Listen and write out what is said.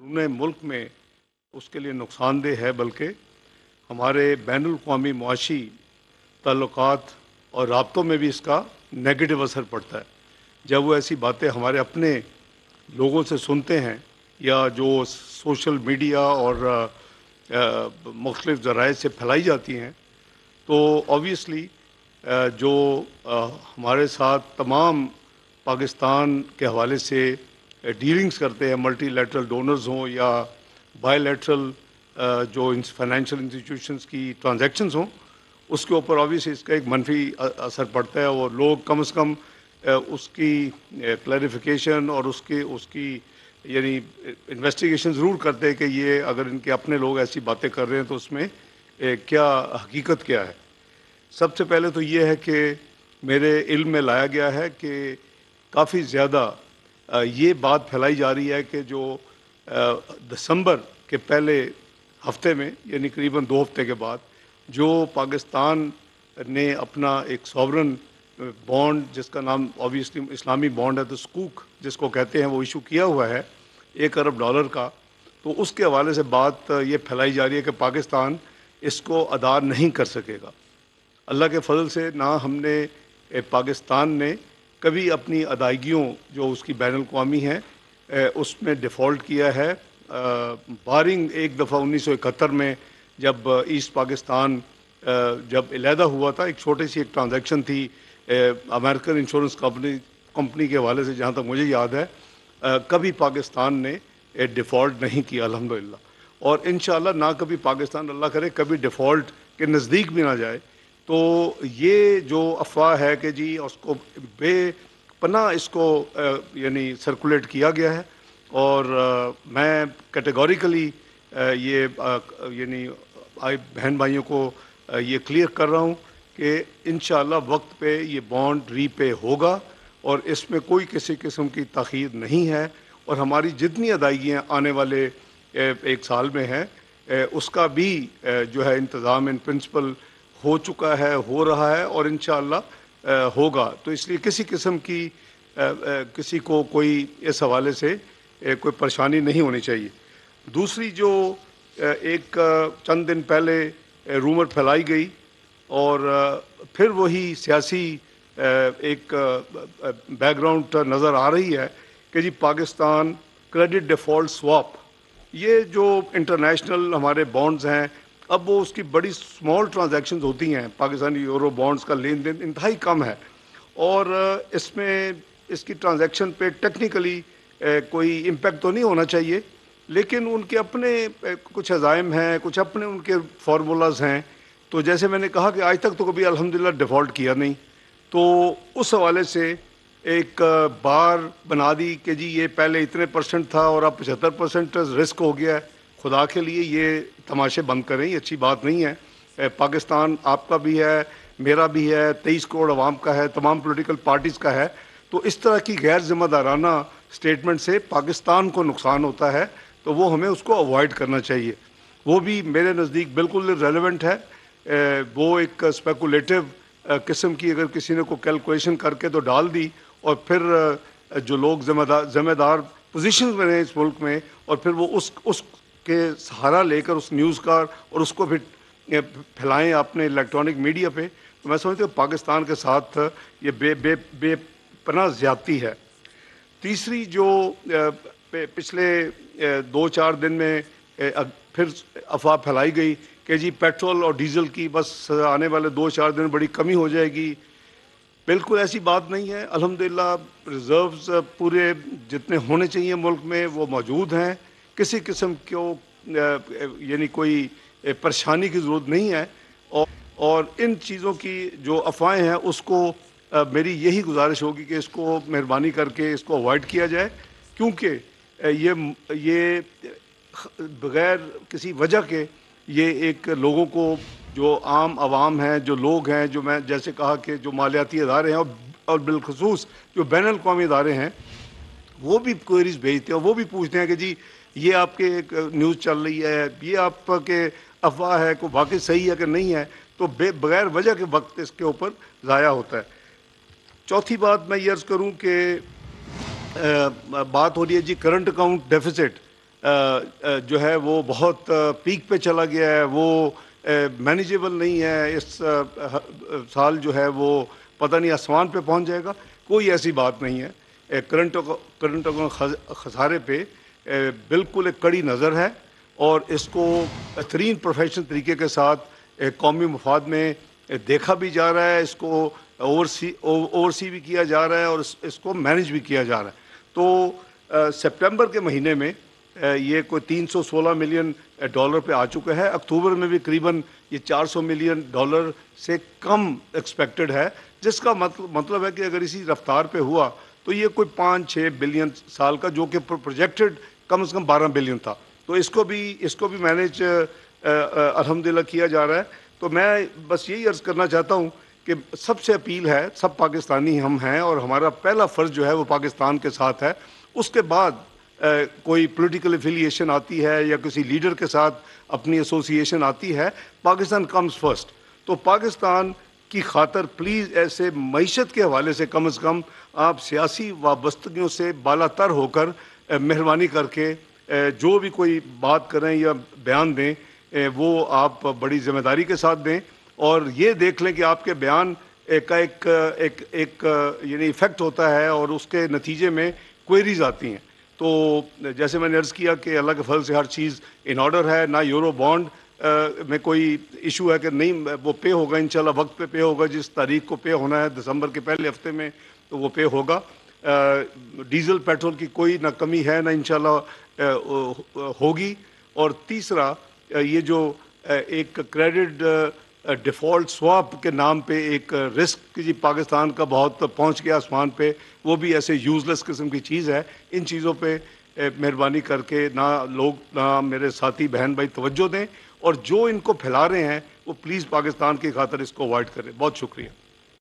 रूने मुल्क में उसके लिए नुकसानदेह है बल्कि हमारे बैन अवी मुशी तल्लक और रबतों में भी इसका नेगेटिव असर पड़ता है जब वो ऐसी बातें हमारे अपने लोगों से सुनते हैं या जो सोशल मीडिया और मुख्तलिफ ज़राए से फैलाई जाती हैं तो ऑबियसली जो आ, हमारे साथ तमाम पाकिस्तान के हवाले से डीलिंग्स करते हैं मल्टीलेटरल डोनर्स हों या बायोलेटरल जो फाइनेंशियल इंस्टीट्यूशंस की ट्रांजेक्शन हों उसके ऊपर ऑब्वियसली इसका एक मनफी असर पड़ता है और लोग कम से कम उसकी क्लैरिफिकेशन और उसके उसकी यानी इन्वेस्टिगेशन ज़रूर करते हैं कि ये अगर इनके अपने लोग ऐसी बातें कर रहे हैं तो उसमें क्या हकीकत क्या है सबसे पहले तो ये है कि मेरे इल्म में लाया गया है कि काफ़ी ज़्यादा ये बात फैलाई जा रही है कि जो दिसंबर के पहले हफ्ते में यानी करीबन दो हफ्ते के बाद जो पाकिस्तान ने अपना एक सॉवरन बॉन्ड जिसका नाम ऑब्वियसली इस्लामी बॉन्ड है तो स्कूक जिसको कहते हैं वो इशू किया हुआ है एक अरब डॉलर का तो उसके हवाले से बात ये फैलाई जा रही है कि पाकिस्तान इसको अदा नहीं कर सकेगा अल्लाह के फजल से ना हमने पाकिस्तान ने कभी अपनी अदायगियों जो उसकी बैन अवी हैं उसमें डिफ़ॉल्ट किया है बारिंग एक दफ़ा उन्नीस सौ इकहत्तर में जब ईस्ट पाकिस्तान जब इलादा हुआ था एक छोटी सी एक ट्रांजैक्शन थी अमेरिकन इंश्योरेंस कंपनी कंपनी के हवाले से जहाँ तक मुझे याद है कभी पाकिस्तान ने डिफ़ॉल्ट नहीं किया अलहमदिल्ला और इन ना कभी पाकिस्तान अल्लाह करे कभी डिफ़ॉल्ट के नज़दीक भी ना जाए तो ये जो अफवाह है कि जी उसको बेपना इसको यानी सर्कुलेट किया गया है और मैं कैटेगोरिकली ये यानी आई बहन भाइयों को ये क्लियर कर रहा हूँ कि इन वक्त पे ये बॉन्ड रीपे होगा और इसमें कोई किसी किस्म की तखीर नहीं है और हमारी जितनी अदायगियाँ आने वाले एक साल में हैं उसका भी जो है इंतज़ाम इन प्रिंसिपल हो चुका है हो रहा है और इन होगा तो इसलिए किसी किस्म की किसी को कोई इस हवाले से कोई परेशानी नहीं होनी चाहिए दूसरी जो एक चंद दिन पहले रूमर फैलाई गई और फिर वही सियासी एक बैकग्राउंड नज़र आ रही है कि जी पाकिस्तान क्रेडिट डिफ़ॉल्ट स्वाप ये जो इंटरनेशनल हमारे बॉन्ड्स हैं अब वो उसकी बड़ी स्मॉल ट्रांजैक्शंस होती हैं पाकिस्तानी यूरो बॉन्ड्स का लेन देन इंतहाई कम है और इसमें इसकी ट्रांजैक्शन पे टेक्निकली कोई इम्पेक्ट तो नहीं होना चाहिए लेकिन उनके अपने कुछ अजायम हैं कुछ अपने उनके फार्मूलाज हैं तो जैसे मैंने कहा कि आज तक तो कभी अलहमदिल्ला डिफ़ॉल्ट किया नहीं तो उस हवाले से एक बार बना दी कि जी ये पहले इतने परसेंट था और अब पचहत्तर परसेंट रिस्क हो गया है खुदा के लिए ये तमाशे बंद करें ये अच्छी बात नहीं है पाकिस्तान आपका भी है मेरा भी है तेईस करोड़ अवाम का है तमाम पोलिटिकल पार्टीज़ का है तो इस तरह की गैर जिम्मेदाराना स्टेटमेंट से पाकिस्तान को नुकसान होता है तो वो हमें उसको अवॉइड करना चाहिए वो भी मेरे नज़दीक बिल्कुल रेलिवेंट है वो एक स्पेकुलेटिव किस्म की अगर किसी ने को कैलकुलेशन करके तो डाल दी और फिर जो लोग जिम्मेदार जिम्मेदार पोजिशन में रहे इस मुल्क में और फिर वो उस उस के सहारा लेकर उस न्यूज़ का और उसको फिर फैलाएं अपने इलेक्ट्रॉनिक मीडिया पे तो मैं समझती हूँ पाकिस्तान के साथ ये बे बे बेपना ज्यादती है तीसरी जो पिछले दो चार दिन में फिर अफवाह फैलाई गई कि जी पेट्रोल और डीजल की बस आने वाले दो चार दिन बड़ी कमी हो जाएगी बिल्कुल ऐसी बात नहीं है अल्हम्दुलिल्लाह रिजर्व्स पूरे जितने होने चाहिए मुल्क में वो मौजूद हैं किसी किस्म को यानी कोई परेशानी की ज़रूरत नहीं है और और इन चीज़ों की जो अफवाहें हैं उसको मेरी यही गुजारिश होगी कि इसको मेहरबानी करके इसको अवॉइड किया जाए क्योंकि ये ये बगैर किसी वजह के ये एक लोगों को जो आम आवाम हैं जो लोग हैं जो मैं जैसे कहा कि जो मालियाती इदारे हैं और, और बिलखसूस जो बैन अवी इदारे हैं वो भी क्वेरीज भेजते हैं वो भी पूछते हैं कि जी ये आपके एक न्यूज़ चल रही है ये आपके अफवाह है को वाकई सही है कि नहीं है तो बे बगैर वजह के वक्त इसके ऊपर ज़ाया होता है चौथी बात मैं ये अर्ज़ करूँ कि बात हो रही है जी करंट अकाउंट डेफिसिट जो है वो बहुत पीक पे चला गया है वो मैनेजेबल नहीं है इस साल जो है वो पता नहीं आसमान पे पहुंच जाएगा कोई ऐसी बात नहीं है करंट करंट अकाउंट खसारे पे बिल्कुल एक कड़ी नज़र है और इसको बेहतरीन प्रोफेशनल तरीके के साथ कौमी मफाद में देखा भी जा रहा है इसको ओवरसी ओवरसी भी किया जा रहा है और इसको मैनेज भी किया जा रहा है तो सितंबर के महीने में ये कोई 316 मिलियन डॉलर पे आ चुका है अक्टूबर में भी करीबन ये 400 मिलियन डॉलर से कम एक्सपेक्टेड है जिसका मतलब मतलब है कि अगर इसी रफ्तार पे हुआ तो ये कोई पाँच छः बिलियन साल का जो कि प्रोजेक्टेड कम से कम 12 बिलियन था तो इसको भी इसको भी मैनेज अलहमदिल्ला किया जा रहा है तो मैं बस यही अर्ज़ करना चाहता हूँ कि सबसे अपील है सब पाकिस्तानी हम हैं और हमारा पहला फ़र्ज़ जो है वो पाकिस्तान के साथ है उसके बाद आ, कोई पॉलिटिकल एफिलिएशन आती है या किसी लीडर के साथ अपनी एसोसिएशन आती है पाकिस्तान कम्स फर्स्ट तो पाकिस्तान की खातर प्लीज़ ऐसे मीशत के हवाले से कम अज़ कम आप सियासी वाबस्तगियों से बाला तर होकर मेहरबानी करके जो भी कोई बात करें या बयान दें वो आप बड़ी जिम्मेदारी के साथ दें और ये देख लें कि आपके बयान का एक एक एक यानी इफ़ेक्ट होता है और उसके नतीजे में क्वेरीज आती हैं तो जैसे मैंने अर्ज़ किया कि अल्लाह के फल से हर चीज़ इन ऑर्डर है ना यूरो बॉन्ड में कोई इशू है कि नहीं वो पे होगा इंशाल्लाह वक्त पे पे होगा जिस तारीख को पे होना है दिसंबर के पहले हफ्ते में तो वो पे होगा डीजल पेट्रोल की कोई ना कमी है ना इंशाल्लाह होगी और तीसरा ये जो एक क्रेडिट डिफ़ॉल्ट स्वाप के नाम पे एक रिस्क जी पाकिस्तान का बहुत पहुंच गया आसमान पे वो भी ऐसे यूज़लेस किस्म की चीज़ है इन चीज़ों पे मेहरबानी करके ना लोग ना मेरे साथी बहन भाई तवज्जो दें और जो इनको फैला रहे हैं वो प्लीज़ पाकिस्तान की खातर इसको अवॉइड करें बहुत शुक्रिया